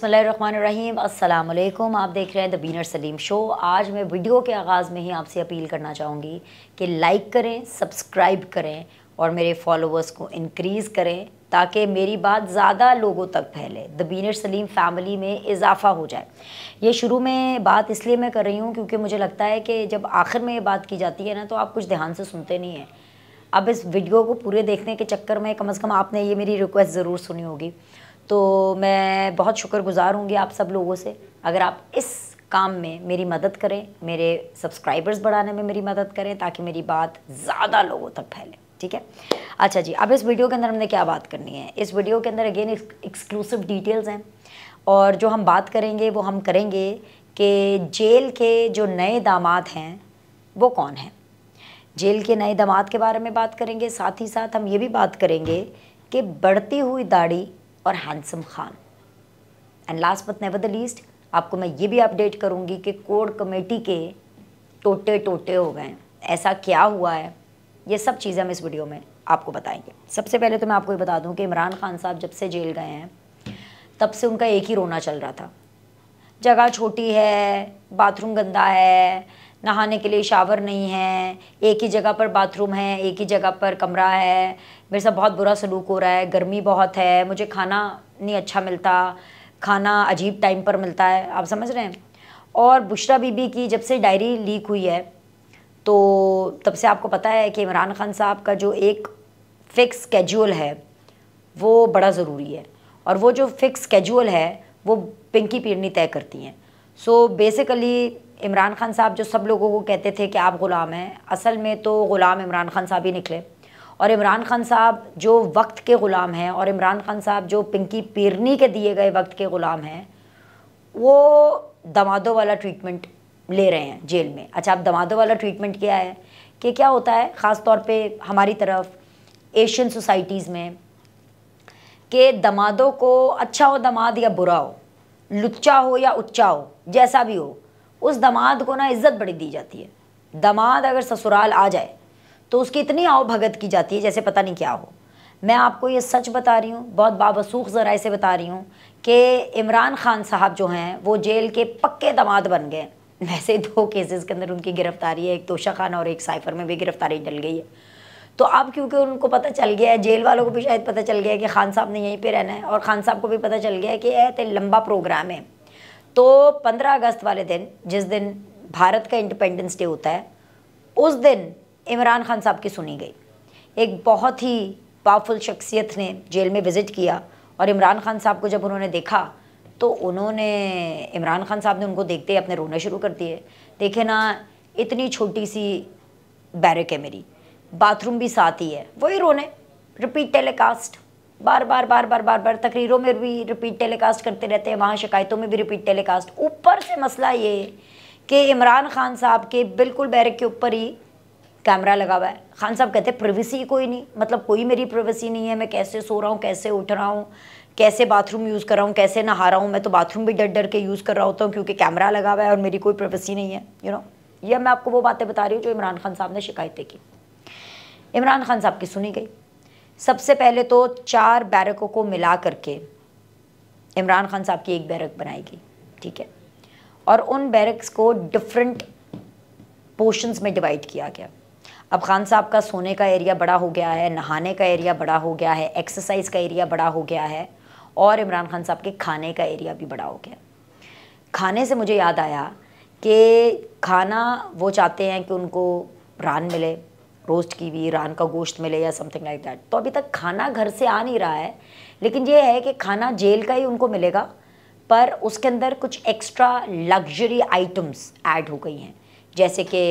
बसमीम अल्लाम आप देख रहे हैं द बीनर सलीम शो आज मैं वीडियो के आगाज़ में ही आपसे अपील करना चाहूँगी कि लाइक करें सब्सक्राइब करें और मेरे फॉलोअर्स को इनक्रीज़ करें ताकि मेरी बात ज़्यादा लोगों तक फैले द बीनर सलीम फैमिली में इजाफ़ा हो जाए ये शुरू में बात इसलिए मैं कर रही हूँ क्योंकि मुझे लगता है कि जब आखिर में ये बात की जाती है ना तो आप कुछ ध्यान से सुनते नहीं हैं अब इस वीडियो को पूरे देखने के चक्कर में कम अज़ कम आपने ये मेरी रिक्वेस्ट ज़रूर सुनी होगी तो मैं बहुत शुक्रगुजार हूँगी आप सब लोगों से अगर आप इस काम में मेरी मदद करें मेरे सब्सक्राइबर्स बढ़ाने में मेरी मदद करें ताकि मेरी बात ज़्यादा लोगों तक फैले ठीक है अच्छा जी अब इस वीडियो के अंदर हमने क्या बात करनी है इस वीडियो के अंदर अगेन एक्सक्लूसिव डिटेल्स हैं और जो हम बात करेंगे वो हम करेंगे कि जेल के जो नए दामाद हैं वो कौन हैं जेल के नए दामाद के बारे में बात करेंगे साथ ही साथ हम ये भी बात करेंगे कि बढ़ती हुई दाढ़ी और handsome Khan and last but never the least आपको मैं ये भी अपडेट करूँगी कि कोर कमेटी के टोटे टोटे हो गए ऐसा क्या हुआ है ये सब चीज़ें हम इस वीडियो में आपको बताएंगे सबसे पहले तो मैं आपको ये बता दूं कि इमरान खान साहब जब से जेल गए हैं तब से उनका एक ही रोना चल रहा था जगह छोटी है बाथरूम गंदा है नहाने के लिए शावर नहीं है एक ही जगह पर बाथरूम है एक ही जगह पर कमरा है मेरे साथ बहुत बुरा सलूक हो रहा है गर्मी बहुत है मुझे खाना नहीं अच्छा मिलता खाना अजीब टाइम पर मिलता है आप समझ रहे हैं और बुशरा बीबी की जब से डायरी लीक हुई है तो तब से आपको पता है कि इमरान खान साहब का जो एक फ़िक्स कैजुअल है वो बड़ा ज़रूरी है और वो जो फ़िक्स कैजुअल है वो पिंकी पीरनी तय करती हैं सो बेसिकली इमरान खान साहब जो सब लोगों को कहते थे कि आप ग़ुलाम हैं असल में तो ग़ुलाम इमरान खान साहब ही निकले और इमरान खान साहब जो वक्त के ग़ुलाम हैं और इमरान खान साहब जो पिंकी पीरनी के दिए गए वक्त के ग़ुलाम हैं वो दमादों वाला ट्रीटमेंट ले रहे हैं जेल में अच्छा आप दमादों वाला ट्रीटमेंट क्या है कि क्या होता है ख़ास तौर पर हमारी तरफ एशियन सोसाइटीज़ में कि दमादों को अच्छा हो दमाद या बुरा हो लुच्चा हो या उच्चा हो जैसा भी हो उस दामाद को ना इज्जत बड़ी दी जाती है दामाद अगर ससुराल आ जाए तो उसकी इतनी आवभगत की जाती है जैसे पता नहीं क्या हो मैं आपको ये सच बता रही हूँ बहुत बाबसूख ज़राए से बता रही हूँ कि इमरान खान साहब जो हैं वो जेल के पक्के दामाद बन गए वैसे दो केसेस के अंदर उनकी गिरफ्तारी है एक तोशा खान और एक साइफर में भी गिरफ्तारी चल गई है तो अब क्योंकि उनको पता चल गया है जेल वालों को भी शायद पता चल गया है कि खान साहब ने यहीं पर रहना है और खान साहब को भी पता चल गया है कि यह लंबा प्रोग्राम है तो 15 अगस्त वाले दिन जिस दिन भारत का इंडिपेंडेंस डे होता है उस दिन इमरान खान साहब की सुनी गई एक बहुत ही पावरफुल शख्सियत ने जेल में विज़िट किया और इमरान खान साहब को जब उन्होंने देखा तो उन्होंने इमरान खान साहब ने उनको देखते ही अपने रोना शुरू कर दिए देखे ना इतनी छोटी सी बैरक है मेरी बाथरूम भी साथ ही है वही रोने रिपीट टेलीकास्ट बार बार बार बार बार बार तकरीरों में भी रिपीट टेलीकास्ट करते रहते हैं वहाँ शिकायतों में भी रिपीट टेलीकास्ट ऊपर से मसला ये कि इमरान खान साहब के बिल्कुल बैरक के ऊपर ही कैमरा लगा हुआ है खान साहब कहते हैं प्राइवेसी कोई नहीं मतलब कोई मेरी प्रवेसी नहीं है मैं कैसे सो रहा हूँ कैसे उठ रहा हूँ कैसे बाथरूम यूज़ कर रहा हूँ कैसे नहा रहा हूँ मैं तो बाथरूम भी डर डर के यूज़ कर रहा होता हूँ क्योंकि कैमरा लगा हुआ है और मेरी कोई प्रवेसी नहीं है यू नो यह मैं आपको वो बातें बता रही हूँ जो इमरान खान साहब ने शिकायतें की इमरान खान साहब की सुनी गई सबसे पहले तो चार बैरकों को मिला करके इमरान खान साहब की एक बैरक बनाएगी ठीक है और उन बैरक्स को डिफरेंट पोर्शंस में डिवाइड किया गया अब खान साहब का सोने का एरिया बड़ा हो गया है नहाने का एरिया बड़ा हो गया है एक्सरसाइज का एरिया बड़ा हो गया है और इमरान खान साहब के खाने का एरिया भी बड़ा हो गया खाने से मुझे याद आया कि खाना वो चाहते हैं कि उनको रान मिले रोस्ट की हुई रान का गोश्त मिले या समथिंग लाइक दैट तो अभी तक खाना घर से आ नहीं रहा है लेकिन ये है कि खाना जेल का ही उनको मिलेगा पर उसके अंदर कुछ एक्स्ट्रा लग्जरी आइटम्स ऐड हो गई हैं जैसे कि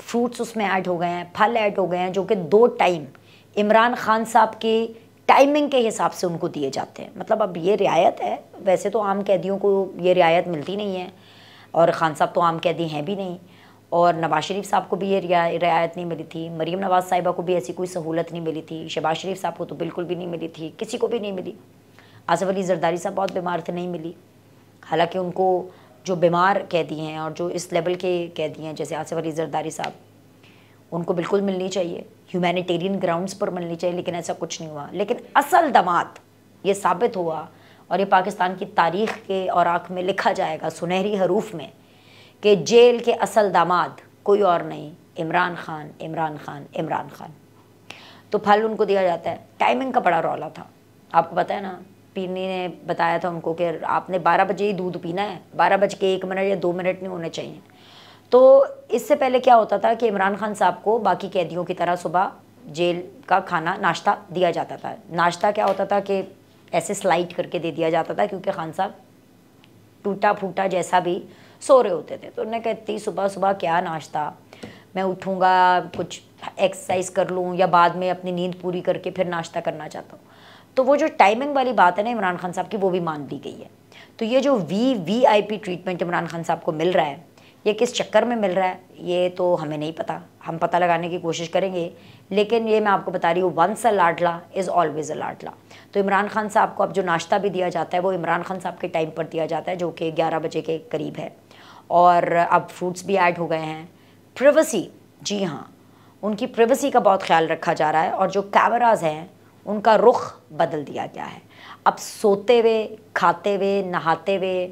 फ्रूट्स उसमें ऐड हो गए हैं फल ऐड हो गए हैं जो कि दो टाइम इमरान खान साहब की टाइमिंग के हिसाब से उनको दिए जाते हैं मतलब अब ये रियायत है वैसे तो आम कैदियों को ये रियायत मिलती नहीं है और ख़ान साहब तो आम कैदी हैं भी नहीं और नवाज शरीफ साहब को भी ये रियायत नहीं मिली थी मरीम नवाज साहिबा को भी ऐसी कोई सहूलत नहीं मिली थी शहबाज शरीफ साहब को तो बिल्कुल भी नहीं मिली थी किसी को भी नहीं मिली आसफ़ अली जरदारी साहब बहुत बीमार थे नहीं मिली हालांकि उनको जो बीमार कैदी हैं और जो इस लेवल के कैदी हैं जैसे आसफ़ अली जरदारी साहब उनको बिल्कुल मिलनी चाहिए ह्यूमैनिटेरियन ग्राउंड्स पर मिलनी चाहिए लेकिन ऐसा कुछ नहीं हुआ लेकिन असल दमात ये साबित हुआ और ये पाकिस्तान की तारीख के और आँख में लिखा जाएगा सुनहरी हरूफ में कि जेल के असल दामाद कोई और नहीं इमरान खान इमरान खान इमरान खान तो फल उनको दिया जाता है टाइमिंग का बड़ा रौला था आपको पता है ना पीनी ने बताया था उनको कि आपने बारह बजे ही दूध पीना है बारह बज के एक मिनट या दो मिनट नहीं होने चाहिए तो इससे पहले क्या होता था कि इमरान खान साहब को बाकी कैदियों की तरह सुबह जेल का खाना नाश्ता दिया जाता था नाश्ता क्या होता था कि ऐसे स्लाइड करके दे दिया जाता था क्योंकि खान साहब टूटा फूटा जैसा भी सो रहे होते थे तो उन्होंने कहती सुबह सुबह क्या नाश्ता मैं उठूँगा कुछ एक्सरसाइज कर लूँ या बाद में अपनी नींद पूरी करके फिर नाश्ता करना चाहता हूँ तो वो जो टाइमिंग वाली बात है ना इमरान खान साहब की वो भी मान ली गई है तो ये जो V V I P treatment Imran Khan साहब को मिल रहा है ये किस चक्कर में मिल रहा है ये तो हमें नहीं पता हम पता लगाने की कोशिश करेंगे लेकिन ये मैं आपको बता रही हूँ वंस अ लाडला इज़ ऑलवेज़ अ लाडला तो इमरान खान साहब को अब जो नाश्ता भी दिया जाता है वो इमरान खान साहब के टाइम पर दिया जाता है जो कि ग्यारह बजे के करीब है और अब फ्रूट्स भी ऐड हो गए हैं प्रिवेसी जी हाँ उनकी प्रिवेसी का बहुत ख्याल रखा जा रहा है और जो कैमराज हैं उनका रुख बदल दिया गया है अब सोते हुए खाते हुए नहाते हुए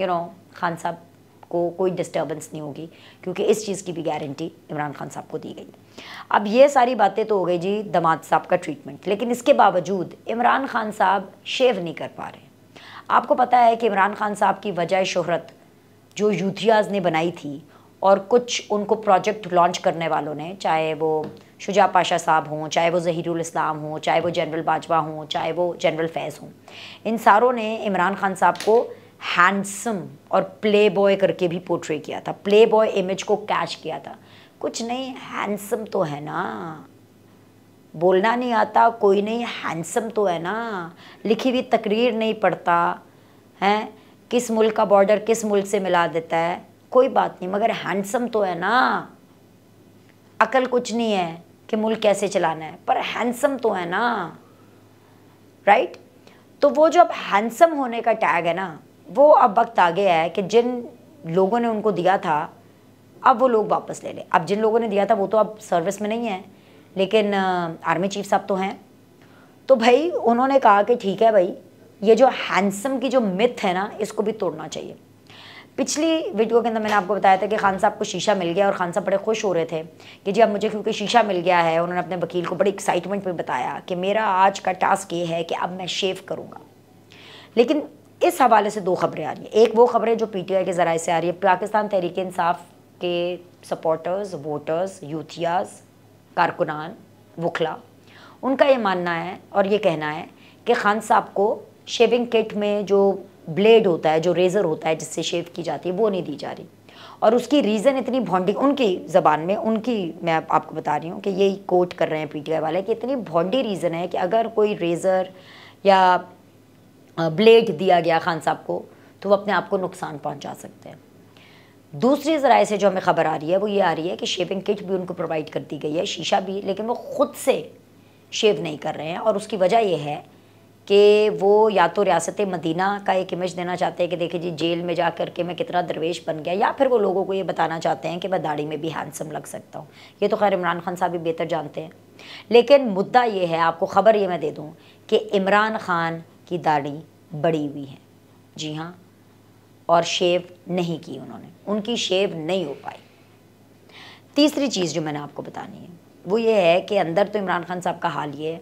यू नो खान साहब को कोई डिस्टर्बेंस नहीं होगी क्योंकि इस चीज़ की भी गारंटी इमरान खान साहब को दी गई अब ये सारी बातें तो हो गई जी दमाद साहब का ट्रीटमेंट लेकिन इसके बावजूद इमरान खान साहब शेव नहीं कर पा रहे आपको पता है कि इमरान खान साहब की वजह शहरत जो यूथियाज़ ने बनाई थी और कुछ उनको प्रोजेक्ट लॉन्च करने वालों ने चाहे वो शुजा पाशा साहब हों चाहे वो जहीरुल इस्लाम हों चाहे वो जनरल बाजवा हों चाहे वो जनरल फैज़ हों इन सारों ने इमरान खान साहब को हैंडसम और प्ले बॉय करके भी पोर्ट्रे किया था प्ले बॉय इमेज को कैच किया था कुछ नहीं हैंडसम तो है ना बोलना नहीं आता कोई नहीं हैंडसम तो है ना लिखी हुई तकरीर नहीं पढ़ता हैं किस मुल्क का बॉर्डर किस मुल्क से मिला देता है कोई बात नहीं मगर हैंडसम तो है ना अकल कुछ नहीं है कि मुल्क कैसे चलाना है पर हैंडसम तो है ना राइट तो वो जो अब हैंडसम होने का टैग है ना वो अब वक्त आ गया है कि जिन लोगों ने उनको दिया था अब वो लोग वापस ले लें अब जिन लोगों ने दिया था वो तो अब सर्विस में नहीं है लेकिन आर्मी चीफ साहब तो हैं तो भाई उन्होंने कहा कि ठीक है भाई ये जो हैंडसम की जो मिथ है ना इसको भी तोड़ना चाहिए पिछली वीडियो के अंदर मैंने आपको बताया था कि खान साहब को शीशा मिल गया और खान साहब बड़े खुश हो रहे थे कि जी अब मुझे क्योंकि शीशा मिल गया है उन्होंने अपने वकील को बड़ी एक्साइटमेंट में बताया कि मेरा आज का टास्क ये है कि अब मैं शेव करूँगा लेकिन इस हवाले से दो खबरें आ रही हैं एक वो खबरें जो पी के ज़राए से आ रही है पाकिस्तान तहरीक इंसाफ के सपोर्टर्स वोटर्स यूथियाज कारकुनान वखला उनका ये मानना है और ये कहना है कि खान साहब को शेविंग किट में जो ब्लेड होता है जो रेज़र होता है जिससे शेव की जाती है वो नहीं दी जा रही और उसकी रीज़न इतनी भोंडी उनकी ज़बान में उनकी मैं आपको बता रही हूँ कि यही कोट कर रहे हैं पीटीआई वाले कि इतनी भोंडी रीज़न है कि अगर कोई रेज़र या ब्लेड दिया गया खान साहब को तो वो अपने आप को नुकसान पहुँचा सकते हैं दूसरे ज़राए से जो हमें खबर आ रही है वो ये आ रही है कि शेविंग किट भी उनको प्रोवाइड कर दी गई है शीशा भी लेकिन वो ख़ुद से शेव नहीं कर रहे हैं और उसकी वजह यह है कि वो या तो रियासत मदीना का एक इमेज देना चाहते हैं कि देखिए जी जेल में जा कर के मैं कितना दरवेश बन गया या फिर वो लोगों को ये बताना चाहते हैं कि मैं दाढ़ी में भी हैंडसम लग सकता हूँ ये तो खैर इमरान खान साहब भी बेहतर जानते हैं लेकिन मुद्दा ये है आपको ख़बर ये मैं दे दूँ कि इमरान खान की दाढ़ी बड़ी हुई है जी हाँ और शेव नहीं की उन्होंने उनकी शेव नहीं हो पाई तीसरी चीज़ जो मैंने आपको बतानी है वो ये है कि अंदर तो इमरान खान साहब का हाल ये है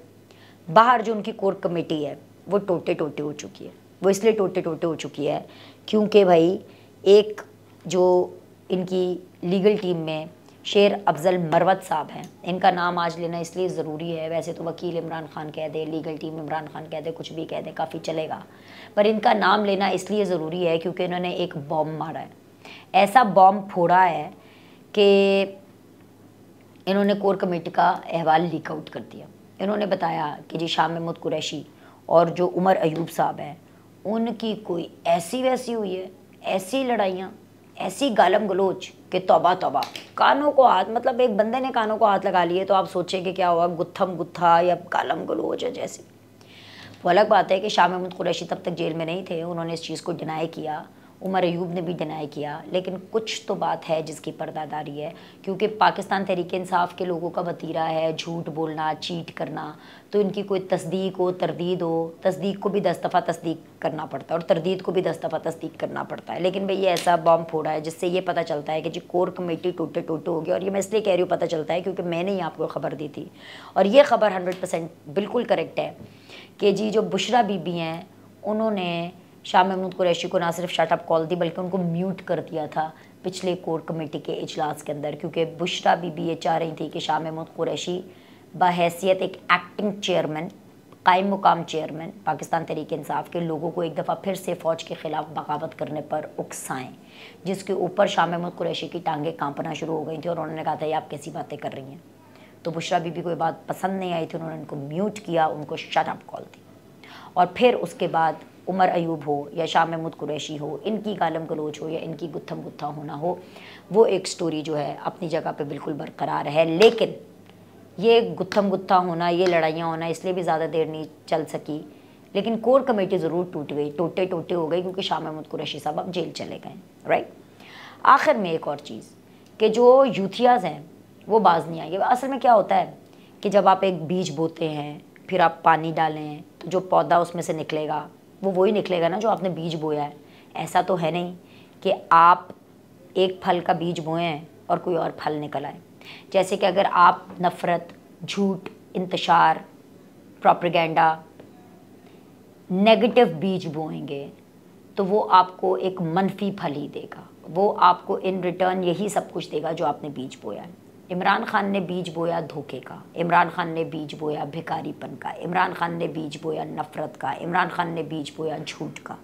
बाहर जो उनकी कोर कमेटी है वो टोटे टोटे हो चुकी है वो इसलिए टोटे टोटे हो चुकी है क्योंकि भाई एक जो इनकी लीगल टीम में शेर अफजल मरवत साहब हैं इनका नाम आज लेना इसलिए ज़रूरी है वैसे तो वकील इमरान खान कह दे लीगल टीम इमरान खान कह दे कुछ भी कह दे काफ़ी चलेगा पर इनका नाम लेना इसलिए ज़रूरी है क्योंकि इन्होंने एक बॉम्ब मारा है ऐसा बॉम्ब फोड़ा है कि इन्होंने कोर कमेटी का अहवाल लीक आउट कर दिया इन्होंने बताया कि जी शाह महमूद कुरैशी और जो उमर अयूब साहब हैं उनकी कोई ऐसी वैसी हुई है ऐसी लड़ाइयाँ ऐसी गालम गलोच के तोबा तोबा कानों को हाथ मतलब एक बंदे ने कानों को हाथ लगा लिए तो आप सोचें कि क्या हुआ गुत्थम गुत्था या गालम गलोच है जैसे वो अलग बात है कि शाह महमूद कुरैशी तब तक जेल में नहीं थे उन्होंने इस चीज़ को डिनाई किया उमर एयूब ने भी डिनाई किया लेकिन कुछ तो बात है जिसकी पर्दादारी है क्योंकि पाकिस्तान तहरीक इंसाफ के लोगों का वतीरा है झूठ बोलना चीट करना तो इनकी कोई तस्दीक हो तरदीद हो तस्दीक को भी दस दफ़ा तस्दीक करना पड़ता है और तरदीद को भी दस दफ़ा तस्दीक करना पड़ता है लेकिन भाई ये ऐसा बॉम्ब फोड़ा है जिससे ये पता चलता है कि जी कोर कमेटी टूटे टूटे हो गया और ये मैं इसलिए कह रही हूँ पता चलता है क्योंकि मैंने ही आपको खबर दी थी और ये खबर हंड्रेड बिल्कुल करेक्ट है कि जी जो बुशरा बीबी हैं उन्होंने शाह महमूद कुरैशी को ना सिर्फ शटअप कॉल दी बल्कि उनको म्यूट कर दिया था पिछले कोर कमेटी के अजलास के अंदर क्योंकि बुशरा बीबी ये चाह रही थी कि शाह महमूद कुरैशी बहसीत एक एक्टिंग चेयरमैन कायम मुकाम चेयरमैन पाकिस्तान तरीके इंसाफ के लोगों को एक दफ़ा फिर से फ़ौज के ख़िलाफ़ बगावत करने पर उकसाएं जिसके ऊपर शाह महमूद कुरैशी की टांगें कांपना शुरू हो गई थी और उन्होंने कहा था ये आप कैसी बातें कर रही हैं तो बुशरा बीबी को ये बात पसंद नहीं आई थी उन्होंने उनको म्यूट किया उनको शटअप कॉल दी और फिर उसके बाद उमर अयूब हो या शाह महमूद कुरैशी हो इनकी गालम गलोच हो या इनकी गुत्थम गुत्था होना हो वो एक स्टोरी जो है अपनी जगह पे बिल्कुल बरकरार है लेकिन ये गुत्थम गुत्था होना ये लड़ाइयाँ होना इसलिए भी ज़्यादा देर नहीं चल सकी लेकिन कोर कमेटी ज़रूर टूट गई टोटे टोटे हो गई क्योंकि शाह महमूद कुरैशी साहब अब जेल चले गए राइट आखिर में एक और चीज़ कि जो यूथियाज़ हैं वो बाज नहीं आएंगे असल में क्या होता है कि जब आप एक बीज बोते हैं फिर आप पानी डालें तो जो पौधा उसमें से निकलेगा वो वही निकलेगा ना जो आपने बीज बोया है ऐसा तो है नहीं कि आप एक फल का बीज बोए हैं और कोई और फल निकल आए जैसे कि अगर आप नफ़रत झूठ इंतशार प्रोपरगेंडा नेगेटिव बीज बोएंगे तो वो आपको एक मनफी फल ही देगा वो आपको इन रिटर्न यही सब कुछ देगा जो आपने बीज बोया है इमरान खान ने बीज बोया धोखे का इमरान खान ने बीज बोया भिकारीपन का इमरान खान ने बीज बोया नफ़रत का इमरान खान ने बीज बोया झूठ का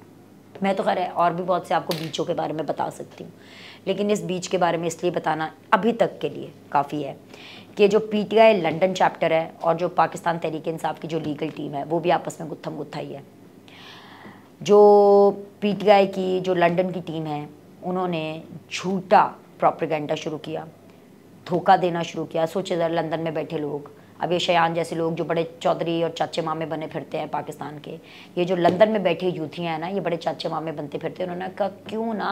मैं तो खैर और भी बहुत से आपको बीजों के बारे में बता सकती हूँ लेकिन इस बीच के बारे में इसलिए बताना अभी तक के लिए काफ़ी है कि जो P T I London chapter है और जो पाकिस्तान तहरीक इंसाफ की जो लीगल टीम है वो भी आपस में गुत्थम गुत्था ही है जो पी टी आई की जो लंडन की टीम है उन्होंने झूठा प्रोपेगेंडा शुरू किया धोखा देना शुरू किया सोचे ज़रा लंदन में बैठे लोग अब ये शयान जैसे लोग जो बड़े चौधरी और चाचे मामे बने फिरते हैं पाकिस्तान के ये जो लंदन में बैठे यूथियाँ हैं ना ये बड़े चाचे मामे बनते फिरते हैं उन्होंने कहा क्यों ना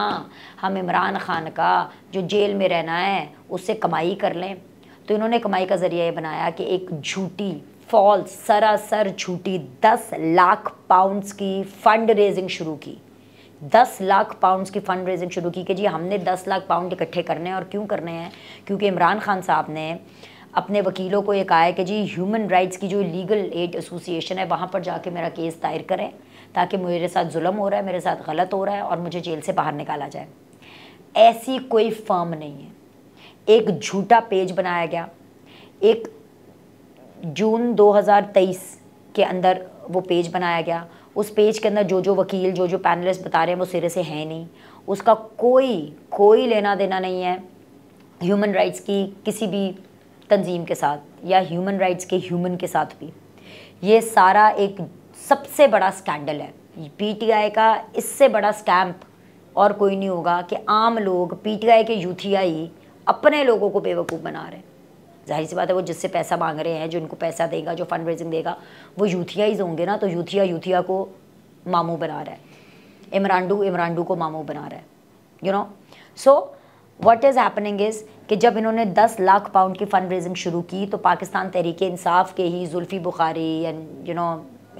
हम इमरान खान का जो जेल में रहना है उससे कमाई कर लें तो इन्होंने कमाई का ज़रिया ये बनाया कि एक झूठी फॉल्स सरासर झूठी दस लाख पाउंड्स की फंड रेजिंग शुरू की दस लाख पाउंड्स की फंड रेजिंग शुरू की कि जी हमने दस लाख पाउंड इकट्ठे करने हैं और क्यों करने हैं क्योंकि इमरान खान साहब ने अपने वकीलों को ये कहा है कि जी ह्यूमन राइट्स की जो लीगल एड एसोसिएशन है वहाँ पर जाके मेरा केस दायर करें ताकि मेरे साथ जुल्म हो रहा है मेरे साथ गलत हो रहा है और मुझे जेल से बाहर निकाला जाए ऐसी कोई फर्म नहीं है एक झूठा पेज बनाया गया एक जून 2023 के अंदर वो पेज बनाया गया उस पेज के अंदर जो जो वकील जो जो पैनलिस्ट बता रहे हैं वो सिरे से हैं नहीं उसका कोई कोई लेना देना नहीं है ह्यूमन राइट्स की किसी भी तंजीम के साथ या ह्यूमन राइट्स के ह्यूमन के साथ भी ये सारा एक सबसे बड़ा स्कैंडल है पीटीआई का इससे बड़ा स्कैम्प और कोई नहीं होगा कि आम लोग पीटीआई के यूथीआई अपने लोगों को बेवकूफ़ बना रहे हैं जाहिर सी बात है वो जिससे पैसा मांग रहे हैं जो इनको पैसा देगा जो फंड रेजिंग देगा वो ही होंगे ना तो यूथिया यूथिया को मामू बना रहा है इमरान्डू इमरान्डू को मामू बना रहा है you know so what is happening is कि जब इन्होंने दस लाख पाउंड की फ़ंड रेजिंग शुरू की तो पाकिस्तान तहरीक इंसाफ के ही Zulfi Bukhari and you know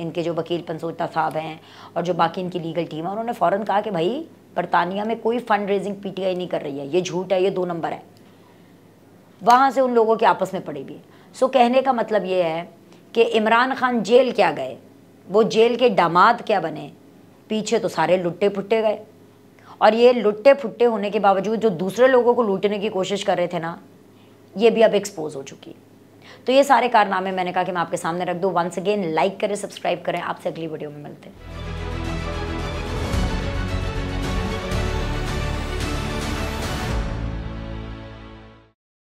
इनके जो वकील पंसोता साहब हैं और जो बाकी इनकी लीगल टीम है उन्होंने फ़ौरन कहा कि भाई बरतानिया में कोई fund raising P T I नहीं कर रही है ये झूठ है ये दो नंबर है वहाँ से उन लोगों की आपस में पड़ी भी सो कहने का मतलब ये है कि इमरान खान जेल क्या गए वो जेल के दामाद क्या बने पीछे तो सारे लुट्टे फुट्टे गए और ये लुट्टे फुट्टे होने के बावजूद जो दूसरे लोगों को लूटने की कोशिश कर रहे थे ना ये भी अब एक्सपोज हो चुकी तो ये सारे कारनामे मैंने कहा कि मैं आपके सामने रख दूँ वंस अगेन लाइक करें सब्सक्राइब करें आपसे अगली वीडियो में मिलते हैं